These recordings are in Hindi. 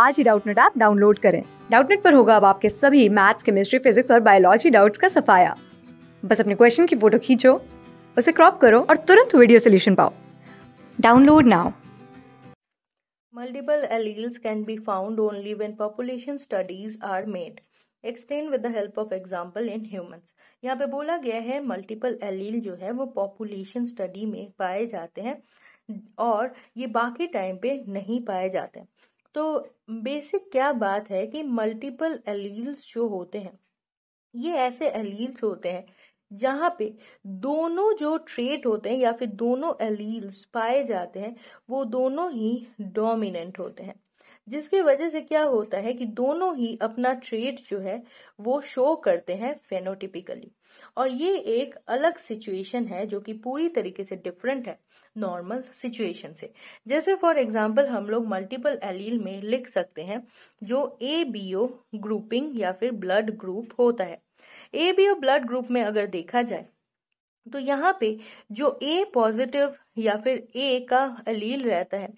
आज ही डाउटनेट ऐप डाउनलोड करें डाउटनेट पर होगा अब आपके सभी मैथ्स केमिस्ट्री फिजिक्स और बायोलॉजी डाउट्स का सफाया बस अपने क्वेश्चन की फोटो खींचो उसे क्रॉप करो और तुरंत वीडियो सोल्यूशन पाओ download now Multiple alleles can be found only when population studies are made. Explain with the help of example in humans. यहाँ पे बोला गया है मल्टीपल एलील जो है वो पॉपुलेशन स्टडी में पाए जाते हैं और ये बाकी टाइम पे नहीं पाए जाते हैं. तो बेसिक क्या बात है कि मल्टीपल एलील्स जो होते हैं ये ऐसे एलील्स होते हैं जहाँ पे दोनों जो ट्रेट होते हैं या फिर दोनों एलील्स पाए जाते हैं वो दोनों ही डोमिनेंट होते हैं जिसकी वजह से क्या होता है कि दोनों ही अपना ट्रेड जो है वो शो करते हैं फेनोटिपिकली और ये एक अलग सिचुएशन है जो कि पूरी तरीके से डिफरेंट है नॉर्मल सिचुएशन से जैसे फॉर एग्जांपल हम लोग मल्टीपल एलील में लिख सकते हैं जो ए बी ओ ग्रुपिंग या फिर ब्लड ग्रुप होता है A B O blood group में अगर देखा जाए तो यहाँ पे जो ए पॉजिटिव या फिर ए का अलील रहता है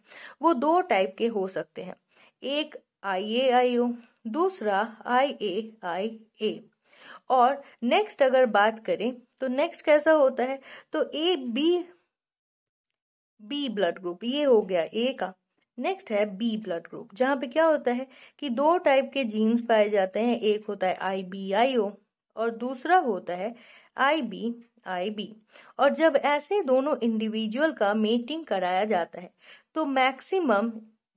वो दो टाइप के हो सकते हैं एक आई आई ए ओ दूसरा आई आई ए ए और नेक्स्ट अगर बात करें तो नेक्स्ट कैसा होता है तो A B B blood group ये हो गया ए का नेक्स्ट है बी ब्लड ग्रुप जहाँ पे क्या होता है कि दो टाइप के जीन्स पाए जाते हैं एक होता है आई बी आई ओ और दूसरा होता है आई बी आई बी और जब ऐसे दोनों इंडिविजुअल का मेटिंग कराया जाता है तो मैक्सिमम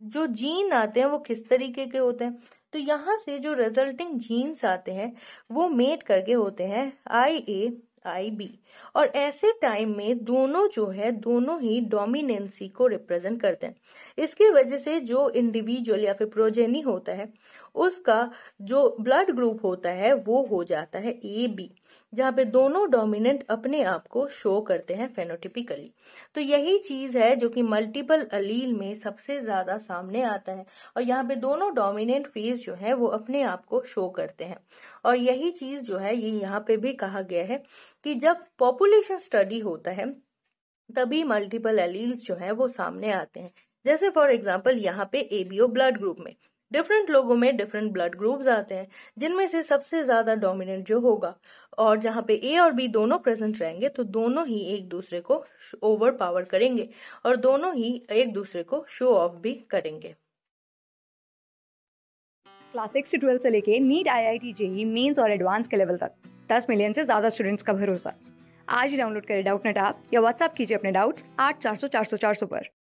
जो जीन आते हैं वो किस तरीके के होते हैं तो यहाँ से जो रिजल्टिंग जीन्स आते हैं वो मेट करके होते हैं आई ए आई बी और ऐसे टाइम में दोनों जो है दोनों ही डोमिनेंसी को रिप्रेजेंट करते हैं इसके वजह से जो इंडिविजुअल या फिर प्रोजेनी होता है उसका जो ब्लड ग्रुप होता है वो हो जाता है ए बी जहाँ पे दोनों डोमिनेंट अपने आप को शो करते हैं फेनोटिपिकली तो यही चीज है जो कि मल्टीपल अलील में सबसे ज्यादा सामने आता है और यहाँ पे दोनों डोमिनेंट फेज जो है वो अपने आप को शो करते हैं और यही चीज जो है ये यहाँ पे भी कहा गया है कि जब पॉपुलेशन स्टडी होता है तभी मल्टीपल अलील जो है वो सामने आते हैं जैसे फॉर एग्जाम्पल यहाँ पे एबीओ ब्लड ग्रुप में डिफरेंट लोगों में डिफरेंट ब्लड ग्रुप्स आते हैं जिनमें से सबसे ज्यादा डोमिनेंट जो होगा और जहाँ पे ए और बी दोनों प्रेजेंट रहेंगे तो दोनों ही एक दूसरे को ओवर पावर करेंगे और दोनों ही एक दूसरे को शो ऑफ भी करेंगे क्लास सिक्स से ट्वेल्थ से लेके NEET I I T JEE mains और एडवांस के लेवल तक दस मिलियन से ज्यादा स्टूडेंट्स का भरोसा आज ही डाउनलोड करें डाउट नेट आप या व्हाट्सअप कीजिए अपने डाउट्स आठ चार सौ चार सौ चार सौ पर